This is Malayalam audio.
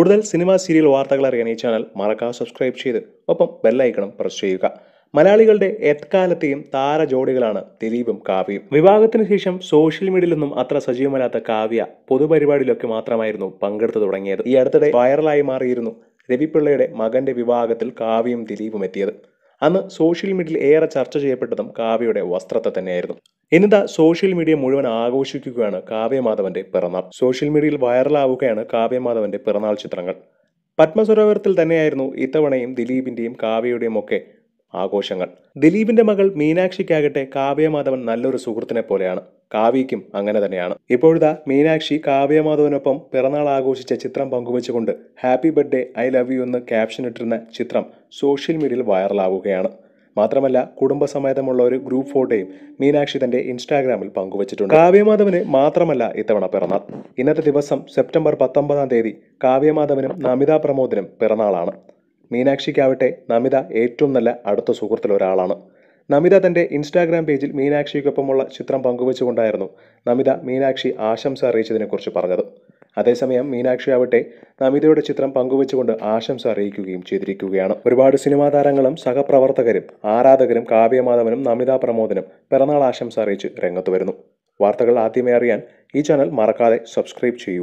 കൂടുതൽ സിനിമ സീരിയൽ വാർത്തകൾ അറിയാൻ ഈ ചാനൽ മറക്കാതെ സബ്സ്ക്രൈബ് ചെയ്ത് ഒപ്പം ബെല്ലൈക്കണം പ്രസ് ചെയ്യുക മലയാളികളുടെ എക്കാലത്തെയും താര ജോഡികളാണ് ദിലീപും കാവ്യയും വിവാഹത്തിന് ശേഷം സോഷ്യൽ നിന്നും അത്ര സജീവമല്ലാത്ത കാവ്യ പൊതുപരിപാടിയിലൊക്കെ മാത്രമായിരുന്നു പങ്കെടുത്തു തുടങ്ങിയത് ഈ അടുത്തിടെ വൈറലായി മാറിയിരുന്നു രവിപിള്ളയുടെ മകന്റെ വിവാഹത്തിൽ കാവ്യയും ദിലീപും എത്തിയത് അന്ന് സോഷ്യൽ മീഡിയയിൽ ഏറെ ചർച്ച ചെയ്യപ്പെട്ടതും കാവ്യയുടെ വസ്ത്രത്തെ തന്നെയായിരുന്നു ഇന്നിതാ സോഷ്യൽ മീഡിയ മുഴുവൻ ആഘോഷിക്കുകയാണ് കാവ്യമാധവന്റെ പിറന്നാൾ സോഷ്യൽ മീഡിയയിൽ വൈറലാവുകയാണ് കാവ്യമാധവന്റെ പിറന്നാൾ ചിത്രങ്ങൾ പത്മസരോവരത്തിൽ തന്നെയായിരുന്നു ഇത്തവണയും ദിലീപിന്റെയും കാവ്യയുടെയും ഒക്കെ ആഘോഷങ്ങൾ ദിലീപിന്റെ മകൾ മീനാക്ഷിക്കാകട്ടെ കാവ്യമാധവൻ നല്ലൊരു സുഹൃത്തിനെ പോലെയാണ് കാവ്യയ്ക്കും അങ്ങനെ തന്നെയാണ് ഇപ്പോഴത്തെ മീനാക്ഷി കാവ്യമാധവനൊപ്പം പിറന്നാൾ ആഘോഷിച്ച ചിത്രം പങ്കുവച്ചുകൊണ്ട് happy birthday I love you എന്ന് ക്യാപ്ഷൻ ഇട്ടിരുന്ന ചിത്രം സോഷ്യൽ മീഡിയയിൽ വൈറലാവുകയാണ് മാത്രമല്ല കുടുംബസമേതമുള്ള ഒരു ഗ്രൂപ്പ് ഫോട്ടോയും മീനാക്ഷി തന്റെ ഇൻസ്റ്റാഗ്രാമിൽ പങ്കുവച്ചിട്ടുണ്ട് കാവ്യമാധവന് മാത്രമല്ല ഇത്തവണ പിറന്നാൾ ഇന്നത്തെ ദിവസം സെപ്റ്റംബർ പത്തൊമ്പതാം തീയതി കാവ്യമാധവനും നമിത പ്രമോദിനും പിറന്നാളാണ് മീനാക്ഷിക്കാവട്ടെ നമിത ഏറ്റവും നല്ല അടുത്ത സുഹൃത്തിൽ ഒരാളാണ് നമിത തൻ്റെ ഇൻസ്റ്റാഗ്രാം പേജിൽ മീനാക്ഷിക്കൊപ്പമുള്ള ചിത്രം പങ്കുവച്ചുകൊണ്ടായിരുന്നു നമിത മീനാക്ഷി ആശംസ അറിയിച്ചതിനെക്കുറിച്ച് പറഞ്ഞത് അതേസമയം മീനാക്ഷി ആവട്ടെ നമിതയുടെ ചിത്രം പങ്കുവെച്ചുകൊണ്ട് ആശംസ അറിയിക്കുകയും ചെയ്തിരിക്കുകയാണ് ഒരുപാട് സിനിമാ താരങ്ങളും സഹപ്രവർത്തകരും ആരാധകരും കാവ്യമാധവനും നമിത പ്രമോദനും പിറന്നാൾ ആശംസ അറിയിച്ച് രംഗത്ത് വരുന്നു വാർത്തകൾ ആദ്യമേ അറിയാൻ ഈ ചാനൽ മറക്കാതെ സബ്സ്ക്രൈബ് ചെയ്യൂ